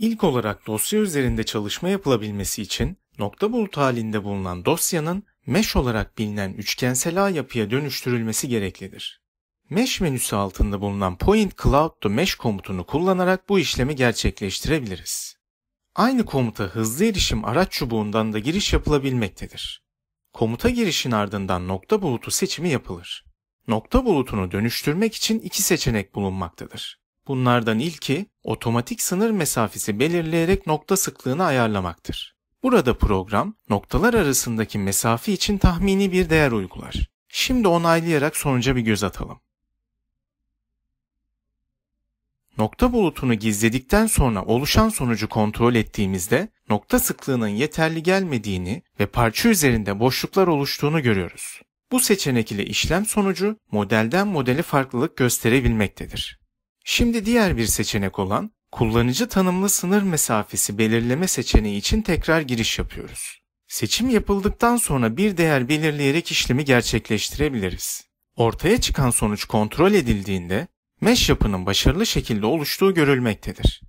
İlk olarak dosya üzerinde çalışma yapılabilmesi için nokta bulut halinde bulunan dosyanın mesh olarak bilinen üçgensel ağ yapıya dönüştürülmesi gereklidir. Mesh menüsü altında bulunan Point Cloud to Mesh komutunu kullanarak bu işlemi gerçekleştirebiliriz. Aynı komuta hızlı erişim araç çubuğundan da giriş yapılabilmektedir. Komuta girişin ardından nokta bulutu seçimi yapılır. Nokta bulutunu dönüştürmek için iki seçenek bulunmaktadır. Bunlardan ilki otomatik sınır mesafesi belirleyerek nokta sıklığını ayarlamaktır. Burada program noktalar arasındaki mesafe için tahmini bir değer uygular. Şimdi onaylayarak sonuca bir göz atalım. Nokta bulutunu gizledikten sonra oluşan sonucu kontrol ettiğimizde nokta sıklığının yeterli gelmediğini ve parça üzerinde boşluklar oluştuğunu görüyoruz. Bu seçenek ile işlem sonucu modelden modeli farklılık gösterebilmektedir. Şimdi diğer bir seçenek olan kullanıcı tanımlı sınır mesafesi belirleme seçeneği için tekrar giriş yapıyoruz. Seçim yapıldıktan sonra bir değer belirleyerek işlemi gerçekleştirebiliriz. Ortaya çıkan sonuç kontrol edildiğinde mesh yapının başarılı şekilde oluştuğu görülmektedir.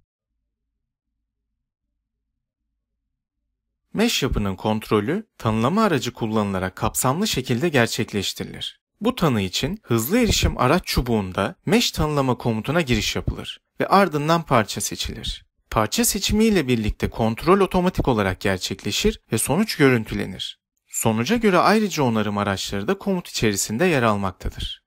Mesh yapının kontrolü tanımlama aracı kullanılarak kapsamlı şekilde gerçekleştirilir. Bu tanı için hızlı erişim araç çubuğunda mesh tanılama komutuna giriş yapılır ve ardından parça seçilir. Parça seçimiyle birlikte kontrol otomatik olarak gerçekleşir ve sonuç görüntülenir. Sonuca göre ayrıca onarım araçları da komut içerisinde yer almaktadır.